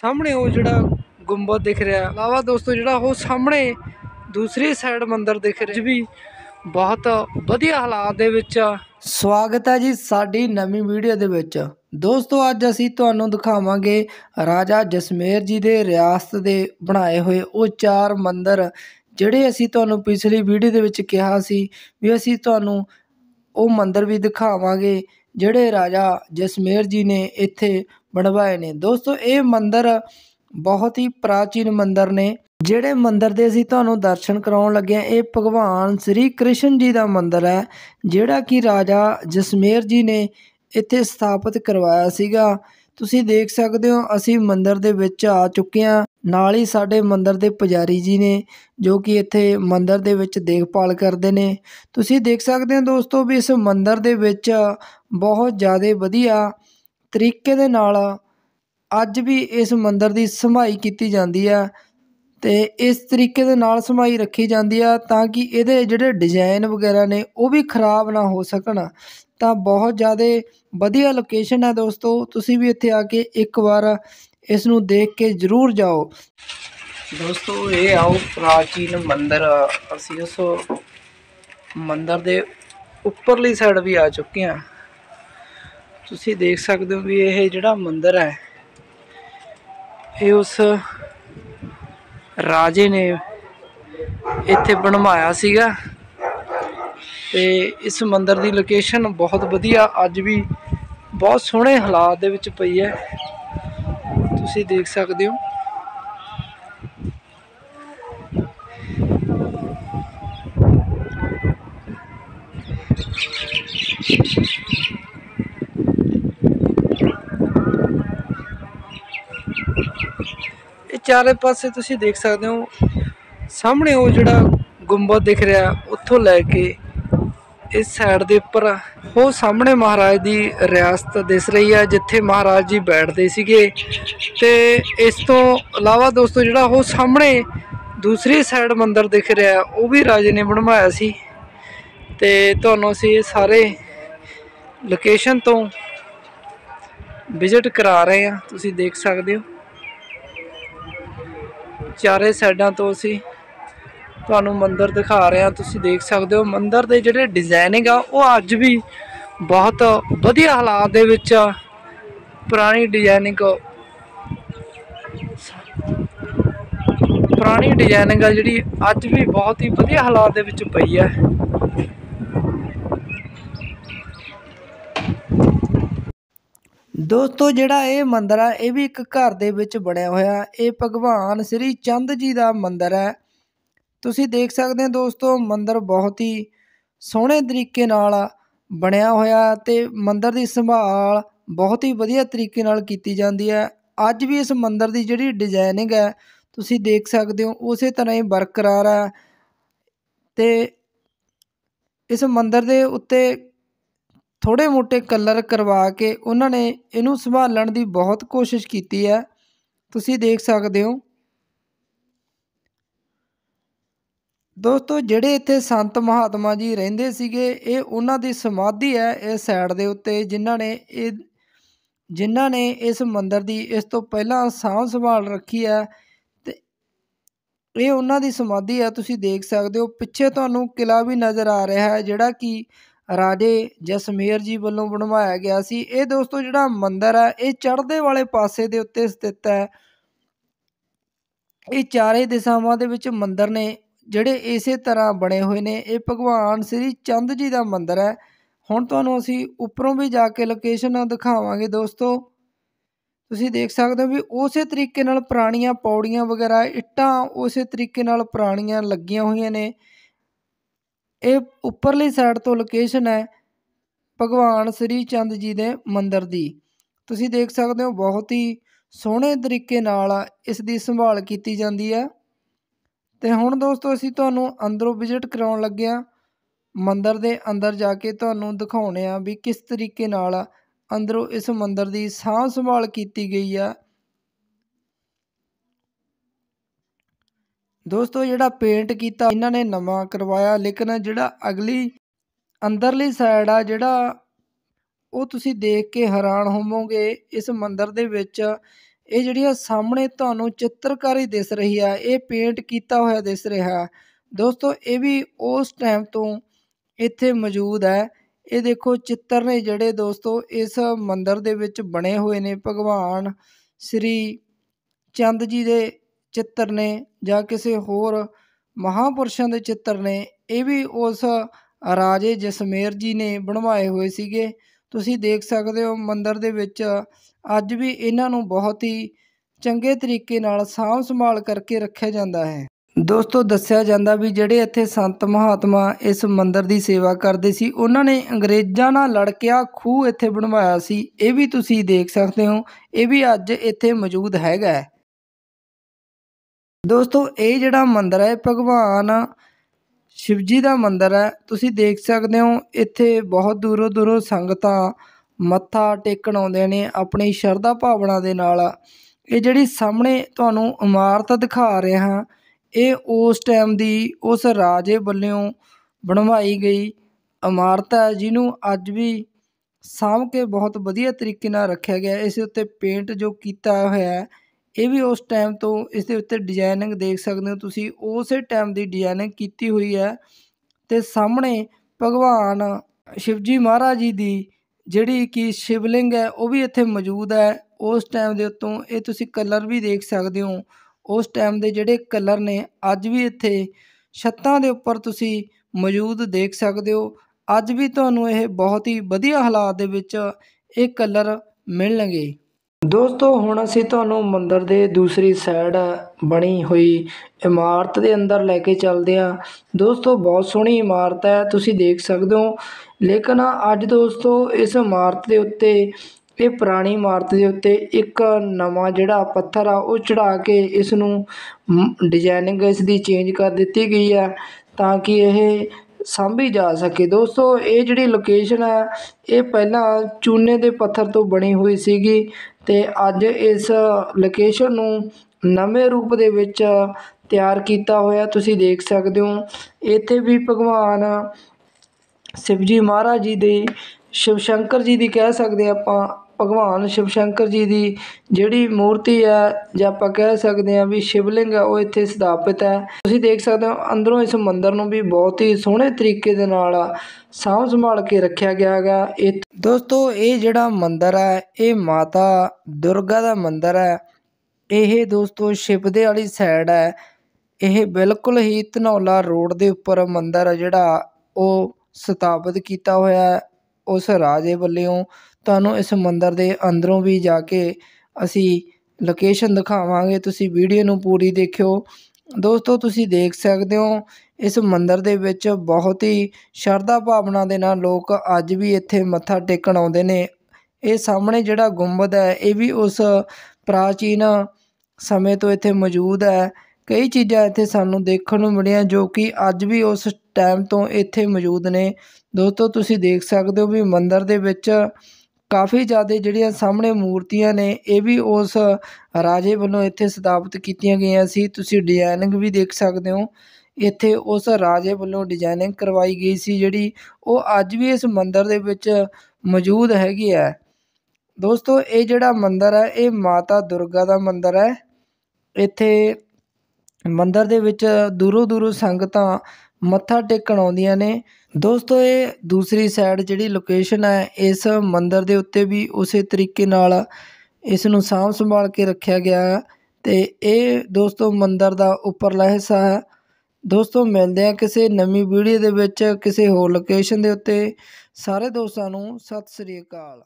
ਸਾਹਮਣੇ ਉਹ ਜਿਹੜਾ ਗੁੰਬਦ ਦਿਖ ਰਿਹਾ ਲਾਵਾ ਦੋਸਤੋ ਜਿਹੜਾ ਉਹ ਸਾਹਮਣੇ ਦੂਸਰੀ ਸਾਈਡ ਮੰਦਿਰ ਦਿਖ ਰਿਹਾ ਵੀ ਬਹੁਤ ਵਧੀਆ ਹਾਲਾਤ ਦੇ ਵਿੱਚ ਸਵਾਗਤ ਹੈ ਜੀ ਸਾਡੀ ਨਵੀਂ ਵੀਡੀਓ ਦੇ ਵਿੱਚ ਦੋਸਤੋ ਅੱਜ ਅਸੀਂ ਤੁਹਾਨੂੰ ਦਿਖਾਵਾਂਗੇ ਰਾਜਾ ਜਸਮੇਰ ਜੀ ਦੇ ਰਿਆਸਤ ਦੇ ਬਣਾਏ ਹੋਏ ਉਹ ਚਾਰ ਮੰਦਿਰ ਜਿਹੜੇ ਅਸੀਂ ਤੁਹਾਨੂੰ ਪਿਛਲੀ ਵੀਡੀਓ ਦੇ ਵਿੱਚ ਕਿਹਾ ਸੀ ਵੀ ਅਸੀਂ ਤੁਹਾਨੂੰ ਉਹ ਮੰਦਿਰ ਵੀ ਦਿਖਾਵਾਂਗੇ ਜਿਹੜੇ ਰਾਜਾ ਜਸਮੇਰ ਜੀ ਨੇ ਇੱਥੇ ਬਣਵਾਏ ਨੇ ਦੋਸਤੋ ਇਹ ਮੰਦਿਰ ਬਹੁਤ ਹੀ ਪ੍ਰਾਚੀਨ ਮੰਦਿਰ ਨੇ ਜਿਹੜੇ ਮੰਦਿਰ ਦੇ ਅਸੀਂ ਤੁਹਾਨੂੰ ਦਰਸ਼ਨ ਕਰਾਉਣ ਲੱਗੇ ਆ ਇਹ ਭਗਵਾਨ ਸ੍ਰੀ ਕ੍ਰਿਸ਼ਨ ਜੀ ਦਾ ਮੰਦਿਰ ਹੈ ਜਿਹੜਾ ਕਿ ਰਾਜਾ ਜਸਮੇਰ ਜੀ ਨੇ ਇੱਥੇ ਸਥਾਪਿਤ ਕਰਵਾਇਆ ਸੀਗਾ ਤੁਸੀਂ ਦੇਖ ਸਕਦੇ ਹੋ ਅਸੀਂ ਮੰਦਿਰ ਦੇ ਵਿੱਚ ਆ ਚੁੱਕੇ ਆ ਨਾਲ ਹੀ ਸਾਡੇ ਮੰਦਰ ਦੇ ਪੁਜਾਰੀ ਜੀ ਨੇ ਜੋ ਕਿ ਇੱਥੇ ਮੰਦਰ ਦੇ ਵਿੱਚ ਦੇਖਭਾਲ ਕਰਦੇ ਨੇ ਤੁਸੀਂ ਦੇਖ ਸਕਦੇ ਹੋ ਦੋਸਤੋ ਵੀ ਇਸ ਮੰਦਰ ਦੇ ਵਿੱਚ ਬਹੁਤ ਜ਼ਿਆਦਾ ਵਧੀਆ ਤਰੀਕੇ ਦੇ ਨਾਲ ਅੱਜ ਵੀ ਇਸ ਮੰਦਰ ਦੀ ਸੰਭਾਈ ਕੀਤੀ ਜਾਂਦੀ ਆ ਤੇ ਇਸ ਤਰੀਕੇ ਦੇ ਨਾਲ ਸਮਾਈ ਰੱਖੀ ਜਾਂਦੀ ਆ ਤਾਂ ਕਿ ਇਹਦੇ ਜਿਹੜੇ ਡਿਜ਼ਾਈਨ ਵਗੈਰਾ ਨੇ ਉਹ ਵੀ ਖਰਾਬ ਨਾ ਹੋ ਸਕਣ ਤਾਂ ਬਹੁਤ ਜ਼ਿਆਦਾ ਵਧੀਆ ਲੋਕੇਸ਼ਨ ਹੈ ਦੋਸਤੋ ਤੁਸੀਂ ਵੀ ਇੱਥੇ ਆ ਕੇ ਇੱਕ ਵਾਰ ਇਸ ਨੂੰ ਦੇਖ ਕੇ ਜ਼ਰੂਰ ਜਾਓ ਦੋਸਤੋ ਇਹ ਆਓ ਪ੍ਰਾਚੀਨ ਮੰਦਿਰ ਅਸੀਂ ਉਸ ਮੰਦਿਰ ਦੇ ਉੱਪਰਲੀ ਸਾਈਡ ਵੀ ਆ ਚੁੱਕੇ ਹਾਂ ਤੁਸੀਂ ਦੇਖ ਸਕਦੇ ਹੋ ਵੀ ਇਹ ਜਿਹੜਾ ਮੰਦਿਰ ਹੈ ਇਹ ਉਸ ਰਾਜੇ ਨੇ ਇੱਥੇ ਬਣਵਾਇਆ ਸੀਗਾ ਤੇ ਇਸ ਮੰਦਿਰ ਦੀ ਲੋਕੇਸ਼ਨ ਬਹੁਤ ਵਧੀਆ ਅੱਜ ਵੀ ਬਹੁਤ ਸੋਹਣੇ ਹਾਲਾਤ ਦੇ ਵਿੱਚ ਪਈ ਹੈ ਤੁਸੀਂ ਦੇਖ ਸਕਦੇ ਹੋ ਇਹ ਚਾਰੇ ਪਾਸੇ ਤੁਸੀਂ ਦੇਖ ਸਕਦੇ ਹੋ ਸਾਹਮਣੇ ਉਹ ਜਿਹੜਾ ਗੁੰਬਦ ਦਿਖ ਰਿਹਾ ਉੱਥੋਂ ਲੈ ਕੇ ਇਸ ਸਾਈਡ ਦੇ ਉੱਪਰ ਉਹ ਸਾਹਮਣੇ ਮਹਾਰਾਜ ਦੀ ਰਿਆਸਤ ਦਿਸ ਰਹੀ ਹੈ ਜਿੱਥੇ ਮਹਾਰਾਜ ਜੀ ਬੈਠਦੇ ਸੀਗੇ ਤੇ ਇਸ ਤੋਂ ਇਲਾਵਾ ਦੋਸਤੋ ਜਿਹੜਾ ਉਹ ਸਾਹਮਣੇ ਦੂਸਰੀ ਸਾਈਡ ਮੰਦਿਰ ਦਿਖ ਰਿਹਾ ਉਹ ਵੀ ਰਾਜੇ ਨੇ ਬਣਵਾਇਆ ਸੀ ਤੇ ਤੁਹਾਨੂੰ ਅਸੀਂ ਇਹ ਸਾਰੇ ਲੋਕੇਸ਼ਨ ਤੋਂ ਵਿਜ਼ਿਟ ਕਰਾ ਰਹੇ ਆ ਤੁਸੀਂ ਦੇਖ ਸਕਦੇ ਹੋ ਚਾਰੇ ਸਾਈਡਾਂ ਤੋਂ ਅਸੀਂ ਤੁਹਾਨੂੰ ਮੰਦਿਰ ਦਿਖਾ ਰਿਹਾ ਤੁਸੀਂ ਦੇਖ ਸਕਦੇ ਹੋ ਮੰਦਿਰ ਦੇ ਜਿਹੜੇ ਡਿਜ਼ਾਈਨਿੰਗ ਆ ਉਹ ਅੱਜ ਵੀ ਬਹੁਤ ਵਧੀਆ ਹਾਲਾਤ ਦੇ ਵਿੱਚ ਪੁਰਾਣੀ ਡਿਜ਼ਾਈਨਿੰਗ ਪੁਰਾਣੀ ਡਿਜ਼ਾਈਨਿੰਗ ਆ ਜਿਹੜੀ ਅੱਜ ਵੀ ਬਹੁਤ ਹੀ ਵਧੀਆ ਹਾਲਾਤ ਦੇ ਵਿੱਚ ਪਈ ਹੈ ਦੋਸਤੋ ਜਿਹੜਾ ਇਹ ਮੰਦਿਰ ਆ ਇਹ ਵੀ ਇੱਕ ਘਰ ਦੇ ਵਿੱਚ ਬਣਿਆ ਹੋਇਆ ਇਹ ਭਗਵਾਨ ਸ੍ਰੀ ਚੰਦ ਜੀ ਦਾ ਮੰਦਿਰ ਹੈ ਤੁਸੀਂ ਦੇਖ ਸਕਦੇ ਹੋ ਦੋਸਤੋ ਮੰਦਰ ਬਹੁਤ ਹੀ ਸੋਹਣੇ ਤਰੀਕੇ ਨਾਲ ਬਣਿਆ ਹੋਇਆ ਤੇ ਮੰਦਰ ਦੀ ਸੰਭਾਲ ਬਹੁਤ ਹੀ ਵਧੀਆ ਤਰੀਕੇ ਨਾਲ ਕੀਤੀ ਜਾਂਦੀ ਹੈ ਅੱਜ ਵੀ ਇਸ ਮੰਦਰ ਦੀ ਜਿਹੜੀ ਡਿਜ਼ਾਈਨਿੰਗ ਹੈ ਤੁਸੀਂ ਦੇਖ ਸਕਦੇ ਹੋ ਉਸੇ ਤਰ੍ਹਾਂ ਹੀ ਬਰਕਰਾਰ ਹੈ ਤੇ ਇਸ ਮੰਦਰ ਦੇ ਉੱਤੇ ਥੋੜੇ ਮੋਟੇ ਕਲਰ ਕਰਵਾ ਕੇ ਉਹਨਾਂ ਨੇ ਇਹਨੂੰ ਸੰਭਾਲਣ ਦੀ ਬਹੁਤ ਕੋਸ਼ਿਸ਼ ਕੀਤੀ ਹੈ ਤੁਸੀਂ ਦੇਖ ਸਕਦੇ ਹੋ ਦੋਸਤੋ ਜਿਹੜੇ ਇੱਥੇ ਸੰਤ ਮਹਾਤਮਾ ਜੀ ਰਹਿੰਦੇ ਸੀਗੇ ਇਹ ਉਹਨਾਂ ਦੀ ਸਮਾਧੀ ਹੈ ਇਸ ਸਾਈਡ ਦੇ ਉੱਤੇ ਜਿਨ੍ਹਾਂ ਨੇ ਇਹ ਜਿਨ੍ਹਾਂ ਨੇ ਇਸ ਮੰਦਿਰ ਦੀ ਇਸ ਤੋਂ ਪਹਿਲਾਂ ਸਾਂਭ ਸੰਭਾਲ ਰੱਖੀ ਹੈ ਤੇ ਇਹ ਉਹਨਾਂ ਦੀ ਸਮਾਧੀ ਹੈ ਤੁਸੀਂ ਦੇਖ ਸਕਦੇ ਹੋ ਪਿੱਛੇ ਤੁਹਾਨੂੰ ਕਿਲਾ ਵੀ ਨਜ਼ਰ ਆ ਰਿਹਾ ਹੈ ਜਿਹੜਾ ਕਿ ਰਾਜੇ ਜਸਮੇਰ ਜੀ ਵੱਲੋਂ ਬਣਵਾਇਆ ਗਿਆ ਸੀ ਇਹ ਦੋਸਤੋ ਜਿਹੜਾ ਮੰਦਿਰ ਹੈ ਇਹ ਚੜ੍ਹਦੇ ਵਾਲੇ ਪਾਸੇ ਦੇ ਉੱਤੇ ਸਥਿਤ ਹੈ ਇਹ ਚਾਰੇ ਦਿਸ਼ਾਵਾਂ ਦੇ ਵਿੱਚ ਮੰਦਿਰ ਨੇ ਜਿਹੜੇ ਇਸੇ ਤਰ੍ਹਾਂ ਬਣੇ ਹੋਏ ਨੇ ਇਹ ਭਗਵਾਨ ਸ੍ਰੀ ਚੰਦ ਜੀ ਦਾ ਮੰਦਿਰ ਹੈ ਹੁਣ ਤੁਹਾਨੂੰ ਅਸੀਂ ਉੱਪਰੋਂ ਵੀ ਜਾ ਕੇ ਲੋਕੇਸ਼ਨ ਦਿਖਾਵਾਂਗੇ ਦੋਸਤੋ ਤੁਸੀਂ ਦੇਖ ਸਕਦੇ ਹੋ ਵੀ ਉਸੇ ਤਰੀਕੇ ਨਾਲ ਪੁਰਾਣੀਆਂ ਪੌੜੀਆਂ ਵਗੈਰਾ ਇੱਟਾਂ ਉਸੇ ਤਰੀਕੇ ਨਾਲ ਪੁਰਾਣੀਆਂ ਲੱਗੀਆਂ ਹੋਈਆਂ ਨੇ ਇਹ ਉੱਪਰਲੀ ਸਾਈਡ ਤੋਂ ਲੋਕੇਸ਼ਨ ਹੈ ਭਗਵਾਨ ਸ੍ਰੀ ਚੰਦ ਜੀ ਦੇ ਮੰਦਿਰ ਦੀ ਤੁਸੀਂ ਦੇਖ ਸਕਦੇ ਹੋ ਬਹੁਤ ਹੀ ਸੋਹਣੇ ਤਰੀਕੇ ਨਾਲ ਇਸ ਦੀ ਸੰਭਾਲ ਕੀਤੀ ਜਾਂਦੀ ਹੈ ਤੇ ਹੁਣ ਦੋਸਤੋ ਅਸੀਂ ਤੁਹਾਨੂੰ ਅੰਦਰੋਂ ਵਿਜ਼ਿਟ ਕਰਾਉਣ ਲੱਗੇ ਆ ਮੰਦਰ ਦੇ ਅੰਦਰ ਜਾ ਕੇ ਤੁਹਾਨੂੰ ਦਿਖਾਉਣੇ ਆ ਵੀ ਕਿਸ ਤਰੀਕੇ ਨਾਲ ਅੰਦਰੋਂ ਇਸ ਮੰਦਰ ਦੀ ਸਾਂਭ ਸੰਭਾਲ ਕੀਤੀ ਗਈ ਆ ਦੋਸਤੋ ਜਿਹੜਾ ਪੇਂਟ ਕੀਤਾ ਇਹਨਾਂ ਨੇ ਨਵਾਂ ਕਰਵਾਇਆ ਲੇਕਿਨ ਜਿਹੜਾ ਅਗਲੀ ਅੰਦਰਲੀ ਸਾਈਡ ਆ ਜਿਹੜਾ ਉਹ ਤੁਸੀਂ ਦੇਖ ਕੇ ਹੈਰਾਨ ਹੋਵੋਗੇ ਇਸ ਮੰਦਰ ਦੇ ਵਿੱਚ ਇਹ ਜਿਹੜੀ ਆ ਸਾਹਮਣੇ ਤੁਹਾਨੂੰ ਚਿੱਤਰਕਾਰੀ ਦਿਸ ਰਹੀ ਆ ਇਹ ਪੇਂਟ ਕੀਤਾ ਹੋਇਆ ਦਿਸ ਰਿਹਾ ਦੋਸਤੋ ਇਹ ਵੀ ਉਸ ਟਾਈਮ ਤੋਂ ਇੱਥੇ ਮੌਜੂਦ ਹੈ ਇਹ ਦੇਖੋ ਚਿੱਤਰ ਨੇ ਜਿਹੜੇ ਦੋਸਤੋ ਇਸ ਮੰਦਿਰ ਦੇ ਵਿੱਚ ਬਣੇ ਹੋਏ ਨੇ ਭਗਵਾਨ ਸ੍ਰੀ ਚੰਦ ਜੀ ਦੇ ਚਿੱਤਰ ਨੇ ਜਾਂ ਕਿਸੇ ਹੋਰ ਮਹਾਪੁਰਸ਼ਾਂ ਦੇ ਚਿੱਤਰ ਨੇ ਇਹ ਵੀ ਉਸ ਰਾਜੇ ਜਸਮੇਰ ਜੀ ਨੇ ਬਣਵਾਏ ਹੋਏ ਸੀਗੇ ਤੁਸੀਂ ਦੇਖ ਸਕਦੇ ਹੋ ਮੰਦਰ ਦੇ ਵਿੱਚ ਅੱਜ ਵੀ ਇਹਨਾਂ ਨੂੰ ਬਹੁਤ ਹੀ ਚੰਗੇ ਤਰੀਕੇ ਨਾਲ ਸਾਂਭ ਸੰਭਾਲ ਕਰਕੇ ਰੱਖਿਆ ਜਾਂਦਾ ਹੈ ਦੋਸਤੋ ਦੱਸਿਆ ਜਾਂਦਾ ਵੀ ਜਿਹੜੇ ਇੱਥੇ ਸੰਤ ਮਹਾਤਮਾ ਇਸ ਮੰਦਿਰ ਦੀ ਸੇਵਾ ਕਰਦੇ ਸੀ ਉਹਨਾਂ ਨੇ ਅੰਗਰੇਜ਼ਾਂ ਨਾਲ ਲੜ ਕੇ ਆ ਖੂਹ ਇੱਥੇ ਬਣਵਾਇਆ ਸੀ ਇਹ ਵੀ ਤੁਸੀਂ ਦੇਖ ਸਕਦੇ ਹੋ ਇਹ ਵੀ ਅੱਜ ਇੱਥੇ ਮੌਜੂਦ ਹੈਗਾ ਦੋਸਤੋ ਇਹ ਜਿਹੜਾ ਮੰਦਿਰ ਹੈ ਭਗਵਾਨ ਸ਼ਿਵ ਜੀ ਦਾ ਮੰਦਿਰ ਹੈ ਤੁਸੀਂ ਦੇਖ ਸਕਦੇ ਹੋ ਇੱਥੇ ਬਹੁਤ ਦੂਰੋਂ ਦੂਰੋਂ ਸੰਗਤਾਂ ਮੱਥਾ ਟੇਕਣ ਆਉਂਦੇ ਨੇ ਆਪਣੀ ਸ਼ਰਧਾ ਭਾਵਨਾ ਦੇ ਨਾਲ ਇਹ ਜਿਹੜੀ ਸਾਹਮਣੇ ਤੁਹਾਨੂੰ ਇਮਾਰਤ ਦਿਖਾ ਰਿਹਾ ਹਾਂ ਇਹ ਉਸ ਟਾਈਮ ਦੀ ਉਸ ਰਾਜੇ ਵੱਲੋਂ ਬਣਵਾਈ ਗਈ ਇਮਾਰਤ ਹੈ ਜਿਹਨੂੰ ਅੱਜ ਵੀ ਸਾਂਭ ਕੇ ਬਹੁਤ ਵਧੀਆ ਤਰੀਕੇ ਨਾਲ ਰੱਖਿਆ ਗਿਆ ਇਸ ਉੱਤੇ ਪੇਂਟ ਜੋ ਕੀਤਾ ਹੋਇਆ ਹੈ ਇਹ ਵੀ ਉਸ ਟਾਈਮ ਤੋਂ ਇਸ ਦੇ ਉੱਤੇ ਡਿਜ਼ਾਈਨਿੰਗ ਦੇਖ ਸਕਦੇ ਹੋ ਤੁਸੀਂ ਉਸੇ ਟਾਈਮ ਦੀ ਡਿਜ਼ਾਈਨਿੰਗ ਕੀਤੀ ਹੋਈ ਹੈ ਤੇ ਸਾਹਮਣੇ ਭਗਵਾਨ ਸ਼ਿਵਜੀ ਮਹਾਰਾਜ ਜੀ ਦੀ ਜਿਹੜੀ ਕਿ ਸ਼ਿਵਲਿੰਗ ਹੈ ਉਹ ਵੀ ਇੱਥੇ ਮੌਜੂਦ ਹੈ ਉਸ ਟਾਈਮ ਦੇ ਉੱਤੋਂ ਇਹ ਤੁਸੀਂ ਕਲਰ ਵੀ ਦੇਖ ਸਕਦੇ ਹੋ ਉਸ ਟਾਈਮ ਦੇ ਜਿਹੜੇ ਕਲਰ ਨੇ ਅੱਜ ਵੀ ਇੱਥੇ ਛੱਤਾਂ ਦੇ ਉੱਪਰ ਤੁਸੀਂ ਮੌਜੂਦ ਦੇਖ ਸਕਦੇ ਹੋ ਅੱਜ ਵੀ ਤੁਹਾਨੂੰ ਇਹ ਬਹੁਤ ਹੀ ਵਧੀਆ ਹਾਲਾਤ ਦੇ ਵਿੱਚ ਇਹ ਕਲਰ ਮਿਲਣਗੇ ਦੋਸਤੋ ਹੁਣ ਅਸੀਂ ਤੁਹਾਨੂੰ ਮੰਦਰ ਦੇ ਦੂਸਰੀ ਸਾਈਡ ਬਣੀ ਹੋਈ ਇਮਾਰਤ ਦੇ ਅੰਦਰ ਲੈ ਕੇ ਚੱਲਦੇ ਆ ਦੋਸਤੋ ਬਹੁਤ ਸੋਹਣੀ ਇਮਾਰਤ ਹੈ ਤੁਸੀਂ ਦੇਖ ਸਕਦੇ ਹੋ ਲੇਕਿਨ ਅੱਜ ਦੋਸਤੋ ਇਸ ਇਮਾਰਤ ਦੇ ਉੱਤੇ ਇਹ ਪੁਰਾਣੀ ਇਮਾਰਤ ਦੇ ਉੱਤੇ ਇੱਕ ਨਵਾਂ ਜਿਹੜਾ ਪੱਥਰ ਆ ਉਹ ਚੜਾ ਕੇ ਇਸ ਨੂੰ ਡਿਜ਼ਾਈਨਿੰਗ ਇਸ ਦੀ ਚੇਂਜ ਕਰ ਦਿੱਤੀ ਗਈ ਆ ਤਾਂ ਕਿ ਇਹ ਸਾਂਭੀ ਜਾ ਸਕੇ ਦੋਸਤੋ ਇਹ ਜਿਹੜੀ ਲੋਕੇਸ਼ਨ ਹੈ ਇਹ ਪਹਿਲਾਂ ਚੂਨੇ ਦੇ ਪੱਥਰ ਤੋਂ ਬਣੀ ਹੋਈ ਸੀਗੀ ਤੇ ਅੱਜ ਇਸ ਲੋਕੇਸ਼ਨ ਨੂੰ ਨਵੇਂ ਰੂਪ ਦੇ ਵਿੱਚ ਤਿਆਰ ਕੀਤਾ ਹੋਇਆ ਤੁਸੀਂ ਦੇਖ ਸਕਦੇ ਹੋ ਇੱਥੇ ਵੀ ਭਗਵਾਨ ਸ਼ਿਵਜੀ ਮਹਾਰਾਜ ਜੀ ਦੇ ਸ਼ਿਵ ਸ਼ੰਕਰ ਜੀ ਦੀ ਕਹਿ ਸਕਦੇ ਆਪਾਂ ਭਗਵਾਨ ਸ਼ਿਵ ਸ਼ੰਕਰ ਜੀ ਦੀ ਜਿਹੜੀ ਮੂਰਤੀ ਹੈ ਜਾਂ ਆਪਾਂ ਕਹਿ ਸਕਦੇ ਹਾਂ ਵੀ ਸ਼ਿਵਲਿੰਗ ਹੈ ਉਹ ਇੱਥੇ ਸਥਾਪਿਤ ਹੈ ਤੁਸੀਂ ਦੇਖ ਸਕਦੇ ਹੋ ਅੰਦਰੋਂ ਇਸ ਮੰਦਿਰ ਨੂੰ ਵੀ ਬਹੁਤ ਹੀ ਸੋਹਣੇ ਤਰੀਕੇ ਦੇ ਨਾਲ ਸਾਂਭ ਸੰਭਾਲ ਕੇ ਰੱਖਿਆ ਗਿਆ ਹੈਗਾ ਇਹ ਦੋਸਤੋ ਇਹ ਜਿਹੜਾ ਮੰਦਿਰ ਹੈ ਇਹ ਮਾਤਾ ਦੁਰਗਾ ਦਾ ਮੰਦਿਰ ਹੈ ਇਹ ਦੋਸਤੋ ਸ਼ਿਵ ਦੇ ਵਾਲੀ ਸਾਈਡ ਹੈ ਇਹ ਬਿਲਕੁਲ ਹੀ ਧਨੌਲਾ ਰੋਡ ਦੇ ਉੱਪਰ ਮੰਦਿਰ ਹੈ ਜਿਹੜਾ ਉਹ ਸਥਾਪਿਤ ਕੀਤਾ ਹੋਇਆ ਉਸ ਰਾਜੇ ਵੱਲੋਂ ਤੁਹਾਨੂੰ ਇਸ ਮੰਦਰ ਦੇ ਅੰਦਰੋਂ ਵੀ ਜਾ ਕੇ ਅਸੀਂ ਲੋਕੇਸ਼ਨ ਦਿਖਾਵਾਂਗੇ ਤੁਸੀਂ ਵੀਡੀਓ ਨੂੰ ਪੂਰੀ ਦੇਖਿਓ ਦੋਸਤੋ ਤੁਸੀਂ ਦੇਖ ਸਕਦੇ ਹੋ ਇਸ ਮੰਦਰ ਦੇ ਵਿੱਚ ਬਹੁਤ ਹੀ ਸ਼ਰਧਾ ਭਾਵਨਾ ਦੇ ਨਾਲ ਲੋਕ ਅੱਜ ਵੀ ਇੱਥੇ ਮੱਥਾ ਟੇਕਣ ਆਉਂਦੇ ਨੇ ਇਹ ਸਾਹਮਣੇ ਜਿਹੜਾ ਗੁੰਬਦ ਹੈ ਇਹ ਵੀ ਉਸ ਪ੍ਰਾਚੀਨ ਸਮੇਂ ਤੋਂ ਇੱਥੇ ਮੌਜੂਦ ਹੈ ਕਈ ਚੀਜ਼ਾਂ ਇੱਥੇ ਸਾਨੂੰ ਦੇਖਣ ਨੂੰ ਮਿਲੀਆਂ ਜੋ ਕਿ ਅੱਜ ਵੀ ਉਸ ਟਾਈਮ ਤੋਂ ਇੱਥੇ ਮੌਜੂਦ ਨੇ ਦੋਸਤੋ ਤੁਸੀਂ ਦੇਖ ਸਕਦੇ ਹੋ ਵੀ ਮੰਦਰ ਦੇ ਵਿੱਚ ਕਾਫੀ ਜ਼ਿਆਦਾ ਜਿਹੜੀਆਂ ਸਾਹਮਣੇ ਮੂਰਤੀਆਂ ਨੇ ਇਹ ਵੀ ਉਸ ਰਾਜੇ ਵੱਲੋਂ ਇੱਥੇ ਸਥਾਪਿਤ ਕੀਤੀਆਂ ਗਈਆਂ ਸੀ ਤੁਸੀਂ ਡਿਜ਼ਾਈਨਿੰਗ ਵੀ ਦੇਖ ਸਕਦੇ ਹੋ ਇੱਥੇ ਉਸ ਰਾਜੇ ਵੱਲੋਂ ਡਿਜ਼ਾਈਨਿੰਗ ਕਰਵਾਈ ਗਈ ਸੀ ਜਿਹੜੀ ਉਹ ਅੱਜ ਵੀ ਇਸ ਮੰਦਰ ਦੇ ਵਿੱਚ ਮੌਜੂਦ ਹੈਗੀ ਹੈ ਦੋਸਤੋ ਇਹ ਜਿਹੜਾ ਮੰਦਰ ਹੈ ਇਹ ਮਾਤਾ ਦੁਰਗਾ ਦਾ ਮੰਦਰ ਹੈ ਇੱਥੇ ਮੰਦਰ ਦੇ ਵਿੱਚ ਦੂਰੋਂ ਦੂਰੋਂ ਸੰਗਤਾਂ ਮੱਥਾ ਟੇਕਣ ਆਉਂਦੀਆਂ ਨੇ ਦੋਸਤੋ ਇਹ ਦੂਸਰੀ ਸਾਈਡ ਜਿਹੜੀ ਲੋਕੇਸ਼ਨ ਹੈ ਇਸ ਮੰਦਿਰ ਦੇ ਉੱਤੇ ਵੀ ਉਸੇ ਤਰੀਕੇ ਨਾਲ ਇਸ ਨੂੰ ਸਾਂਭ ਸੰਭਾਲ ਕੇ ਰੱਖਿਆ ਗਿਆ ਹੈ ਤੇ ਇਹ ਦੋਸਤੋ ਮੰਦਿਰ ਦਾ ਉੱਪਰਲਾ ਹਿੱਸਾ ਹੈ ਦੋਸਤੋ ਮਿਲਦੇ ਆ ਕਿਸੇ ਨਵੀਂ ਵੀਡੀਓ ਦੇ ਵਿੱਚ ਕਿਸੇ ਹੋਰ ਲੋਕੇਸ਼ਨ ਦੇ ਉੱਤੇ ਸਾਰੇ ਦੋਸਤਾਂ ਨੂੰ ਸਤਿ ਸ੍ਰੀ ਅਕਾਲ